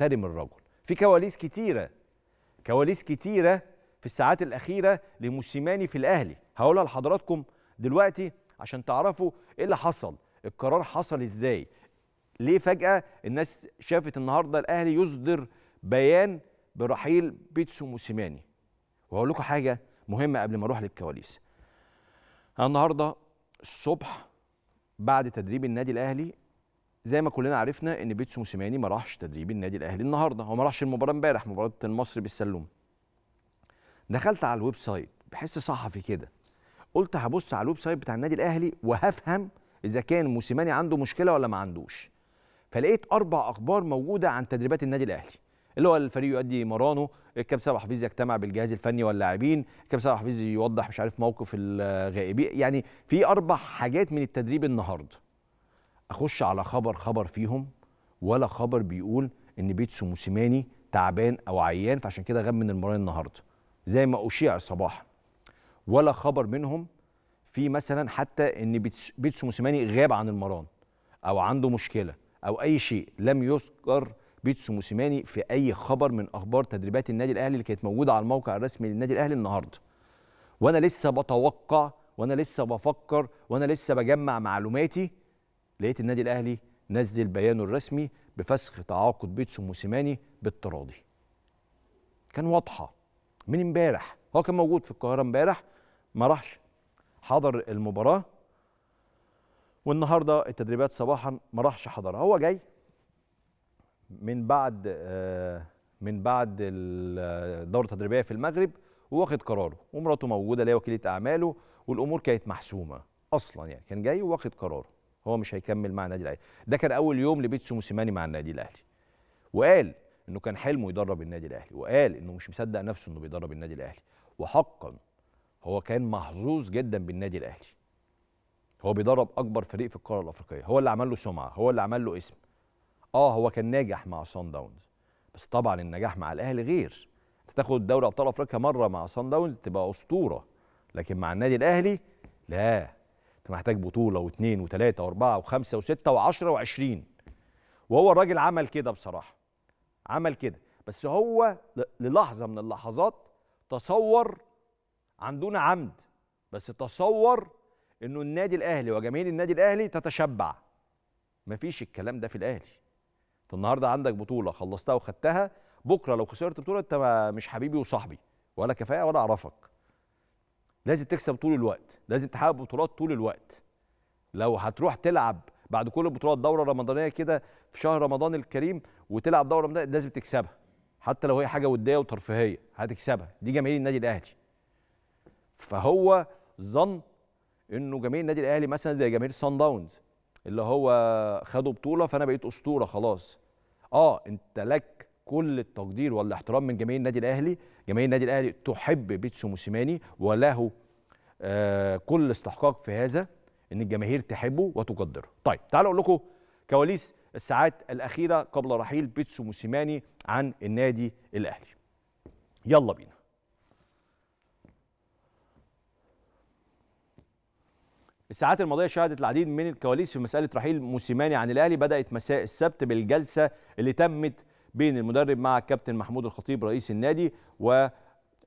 يحترم الرجل في كواليس كتيره كواليس كتيره في الساعات الاخيره لموسيماني في الاهلي هقولها لحضراتكم دلوقتي عشان تعرفوا ايه اللي حصل القرار حصل ازاي ليه فجاه الناس شافت النهارده الاهلي يصدر بيان برحيل بيتسو موسيماني وهقول لكم حاجه مهمه قبل ما اروح للكواليس النهارده الصبح بعد تدريب النادي الاهلي زي ما كلنا عرفنا ان بيتسو موسيماني ما راحش تدريب النادي الاهلي النهارده هو ما راحش المباراه امبارح مباراه المصري بالسلوم دخلت على الويب سايت بحس صحفي كده قلت هبص على الويب سايت بتاع النادي الاهلي وهفهم اذا كان موسيماني عنده مشكله ولا ما عندوش فلقيت اربع اخبار موجوده عن تدريبات النادي الاهلي اللي هو الفريق يؤدي مرانه الكابتن سامح حفيظ يجتمع بالجهاز الفني واللاعبين الكابتن سامح حفيظ يوضح مش عارف موقف الغائبين يعني في اربع حاجات من التدريب النهارده اخش على خبر خبر فيهم ولا خبر بيقول ان بيتسو موسيماني تعبان او عيان فعشان كده غاب من المباراه النهارده زي ما اشيع صباحا ولا خبر منهم في مثلا حتى ان بيتسو موسيماني غاب عن المران او عنده مشكله او اي شيء لم يذكر بيتسو موسيماني في اي خبر من اخبار تدريبات النادي الاهلي اللي كانت موجوده على الموقع الرسمي للنادي الاهلي النهارده وانا لسه بتوقع وانا لسه بفكر وانا لسه بجمع معلوماتي لقيت النادي الاهلي نزل بيانه الرسمي بفسخ تعاقد بيتسو موسيماني بالتراضي كان واضحه من امبارح هو كان موجود في القاهره امبارح ما راحش حضر المباراه والنهارده التدريبات صباحا ما راحش حضرها هو جاي من بعد آه، من بعد الدوره التدريبيه في المغرب وواخد قراره ومراته موجوده اللي هي وكيله اعماله والامور كانت محسومه اصلا يعني كان جاي واخد قراره هو مش هيكمل مع النادي الاهلي ده كان اول يوم لبيتسو موسيماني مع النادي الاهلي وقال انه كان حلمه يدرب النادي الاهلي وقال انه مش مصدق نفسه انه بيدرب النادي الاهلي وحقا هو كان محظوظ جدا بالنادي الاهلي هو بيدرب اكبر فريق في القاره الافريقيه هو اللي عمل له سمعه هو اللي عمل له اسم اه هو كان ناجح مع سان داونز بس طبعا النجاح مع الاهلي غير انت تاخد دوري ابطال افريقيا مره مع سان داونز تبقى اسطوره لكن مع النادي الاهلي لا انت محتاج بطوله واثنين وثلاثه واربعه وخمسه وسته وعشره وعشرين وهو الراجل عمل كده بصراحه عمل كده بس هو للحظه من اللحظات تصور عندنا عمد بس تصور انه النادي الاهلي وجماهير النادي الاهلي تتشبع مفيش الكلام ده في الاهلي انت النهارده عندك بطوله خلصتها وخدتها بكره لو خسرت بطوله انت مش حبيبي وصاحبي ولا كفاءه ولا اعرفك لازم تكسب طول الوقت لازم تحقق بطولات طول الوقت لو هتروح تلعب بعد كل البطولات دوره رمضانيه كده في شهر رمضان الكريم وتلعب دوره رمضانيه لازم تكسبها حتى لو هي حاجه وديه وترفيهيه هتكسبها دي جماهير النادي الاهلي فهو ظن انه جماهير النادي الاهلي مثلا زي جماهير سان داونز اللي هو خدوا بطوله فانا بقيت اسطوره خلاص اه انت لك كل التقدير والاحترام من جماهير النادي الاهلي جماهير النادي الاهلي تحب بيتسو موسيماني وله آه كل استحقاق في هذا ان الجماهير تحبه وتقدره طيب تعالوا اقول لكم كواليس الساعات الاخيره قبل رحيل بيتسو موسيماني عن النادي الاهلي يلا بينا الساعات الماضية شهدت العديد من الكواليس في مسألة رحيل موسيماني عن الأهلي بدأت مساء السبت بالجلسة اللي تمت بين المدرب مع الكابتن محمود الخطيب رئيس النادي و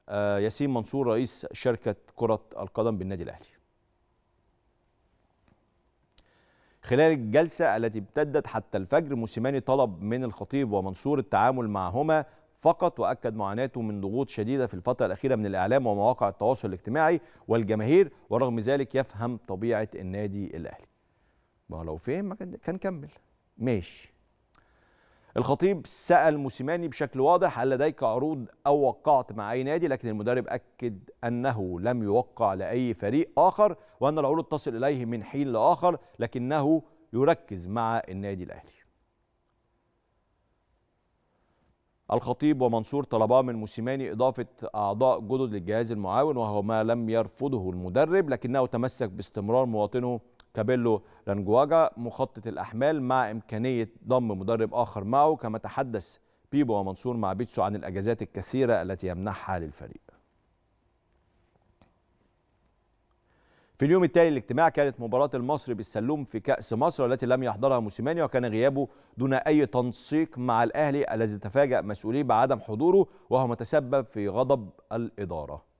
آه، ياسين منصور رئيس شركة كرة القدم بالنادي الأهلي خلال الجلسة التي امتدت حتى الفجر موسيماني طلب من الخطيب ومنصور التعامل معهما فقط وأكد معاناته من ضغوط شديدة في الفترة الأخيرة من الإعلام ومواقع التواصل الاجتماعي والجماهير ورغم ذلك يفهم طبيعة النادي الأهلي ما لو فهم كان كمل ماشي الخطيب سأل موسيماني بشكل واضح هل لديك عروض أو وقعت مع أي نادي لكن المدرب أكد أنه لم يوقع لأي فريق آخر وأن العروض تصل إليه من حين لآخر لكنه يركز مع النادي الأهلي الخطيب ومنصور طلبا من موسيماني إضافة أعضاء جدد للجهاز المعاون وهو ما لم يرفضه المدرب لكنه تمسك باستمرار مواطنه كابيلو لانجواجا مخطط الأحمال مع إمكانية ضم مدرب آخر معه كما تحدث بيبو ومنصور مع بيتسو عن الأجازات الكثيرة التي يمنحها للفريق في اليوم التالي للاجتماع كانت مباراة المصري بالسلوم في كأس مصر التي لم يحضرها موسيماني وكان غيابه دون أي تنسيق مع الأهلي الذي تفاجأ مسؤوليه بعدم حضوره وهو ما تسبب في غضب الإدارة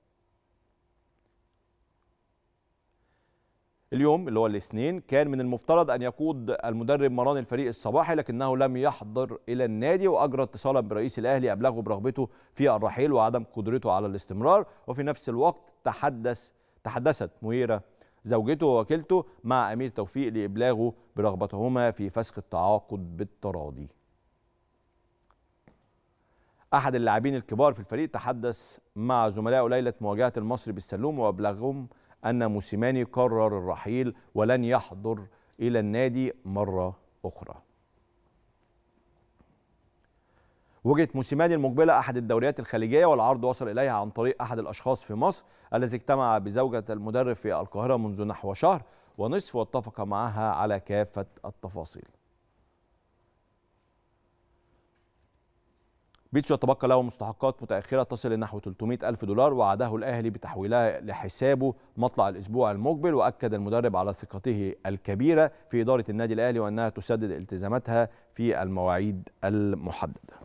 اليوم اللي هو الاثنين كان من المفترض ان يقود المدرب مران الفريق الصباحي لكنه لم يحضر الى النادي واجرى اتصالا برئيس الاهلي ابلغه برغبته في الرحيل وعدم قدرته على الاستمرار وفي نفس الوقت تحدث تحدثت مهيره زوجته ووكيلته مع امير توفيق لابلاغه برغبتهما في فسخ التعاقد بالتراضي. احد اللاعبين الكبار في الفريق تحدث مع زملائه ليله مواجهه المصري بالسلوم وابلغهم أن موسيماني قرر الرحيل ولن يحضر إلى النادي مرة أخرى وجهة موسيماني المقبلة أحد الدوريات الخليجية والعرض وصل إليها عن طريق أحد الأشخاص في مصر الذي اجتمع بزوجة المدرب في القاهرة منذ نحو شهر ونصف واتفق معها على كافة التفاصيل بيتسو يتبقى له مستحقات متأخرة تصل لنحو 300 ألف دولار وعده الأهلي بتحويلها لحسابه مطلع الأسبوع المقبل وأكد المدرب على ثقته الكبيرة في إدارة النادي الأهلي وأنها تسدد التزاماتها في المواعيد المحددة